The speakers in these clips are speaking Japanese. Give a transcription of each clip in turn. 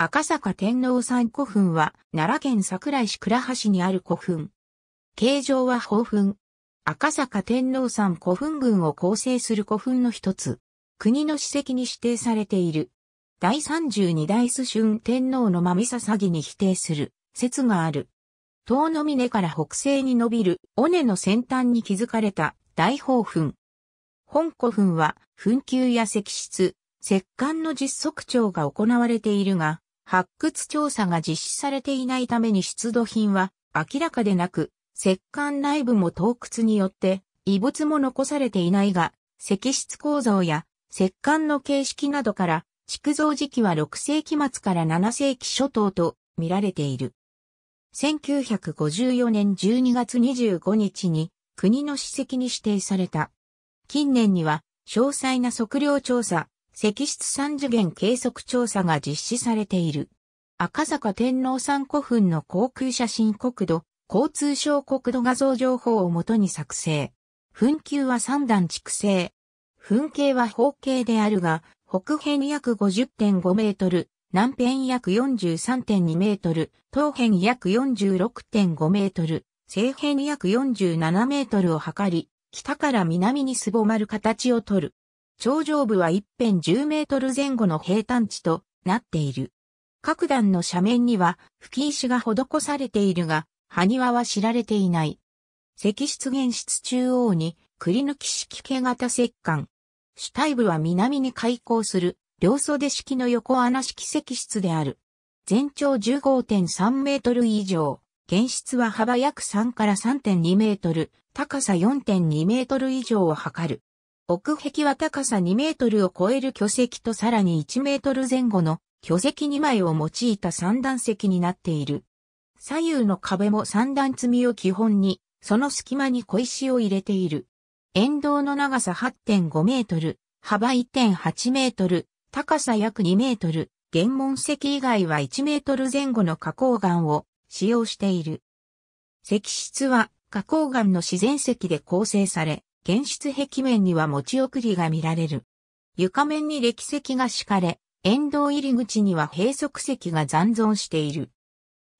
赤坂天皇山古墳は、奈良県桜井市倉橋にある古墳。形状は宝墳。赤坂天皇山古墳群を構成する古墳の一つ。国の史跡に指定されている。第32代須春天皇のみささぎに否定する説がある。遠の峰から北西に伸びる尾根の先端に築かれた大宝墳。本古墳は、墳丘や石室、石棺の実測長が行われているが、発掘調査が実施されていないために出土品は明らかでなく、石棺内部も洞窟によって遺物も残されていないが、石質構造や石棺の形式などから、築造時期は6世紀末から7世紀初頭と見られている。1954年12月25日に国の史跡に指定された。近年には詳細な測量調査、石室三次元計測調査が実施されている。赤坂天皇山古墳の航空写真国土、交通省国土画像情報をもとに作成。墳丘は三段築成。墳形は方形であるが、北辺約50.5メートル、南辺約43.2メートル、東辺約46.5メートル、西辺約47メートルを測り、北から南にすぼまる形をとる。頂上部は一辺10メートル前後の平坦地となっている。各段の斜面には吹石が施されているが、埴輪は知られていない。石室原室中央にくり抜き式毛型石棺。主体部は南に開口する両袖式の横穴式石室である。全長15.3メートル以上。原室は幅約3から3.2メートル、高さ4.2メートル以上を測る。奥壁は高さ2メートルを超える巨石とさらに1メートル前後の巨石2枚を用いた三段石になっている。左右の壁も三段積みを基本に、その隙間に小石を入れている。沿道の長さ8.5メートル、幅1.8メートル、高さ約2メートル、玄門石以外は1メートル前後の花崗岩を使用している。石室は花崗岩の自然石で構成され、現出壁面には持ち送りが見られる。床面に歴石が敷かれ、沿道入り口には閉塞石が残存している。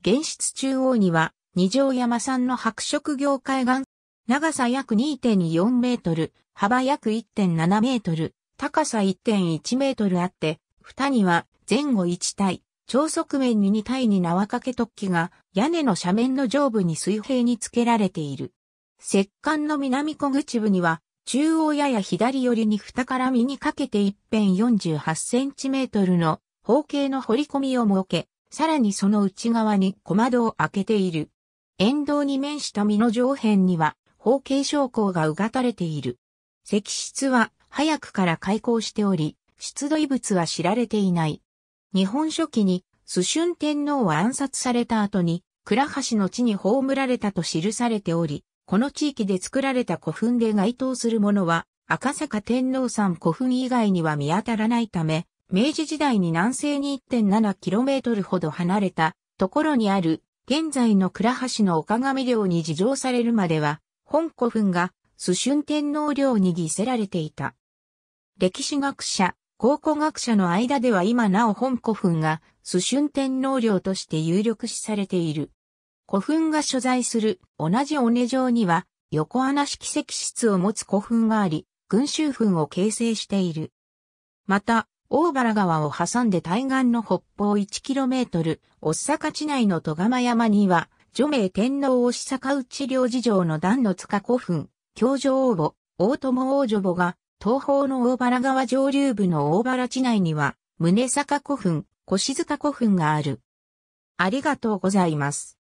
現出中央には、二条山産の白色業界岩、長さ約2.4メートル、幅約1.7メートル、高さ1.1メートルあって、蓋には前後1体、超側面に2体に縄掛け突起が屋根の斜面の上部に水平につけられている。石棺の南小口部には、中央やや左寄りに蓋から身にかけて一辺48センチメートルの方形の掘り込みを設け、さらにその内側に小窓を開けている。沿道に面した身の上辺には方形昇降がうがたれている。石室は早くから開口しており、出土遺物は知られていない。日本初期に、須春天皇は暗殺された後に、倉橋の地に葬られたと記されており、この地域で作られた古墳で該当するものは、赤坂天皇山古墳以外には見当たらないため、明治時代に南西に 1.7km ほど離れたところにある現在の倉橋の岡上領に自浄されるまでは、本古墳が蘇春天皇陵に偽せられていた。歴史学者、考古学者の間では今なお本古墳が蘇春天皇陵として有力視されている。古墳が所在する同じ尾根城には横穴式石室を持つ古墳があり、群衆墳を形成している。また、大原川を挟んで対岸の北方 1km、おっさか地内の戸釜山には、除名天皇を坂内領事上の段の塚古墳、京城王母、大友王女母が、東方の大原川上流部の大原地内には、宗坂古墳、腰塚古墳がある。ありがとうございます。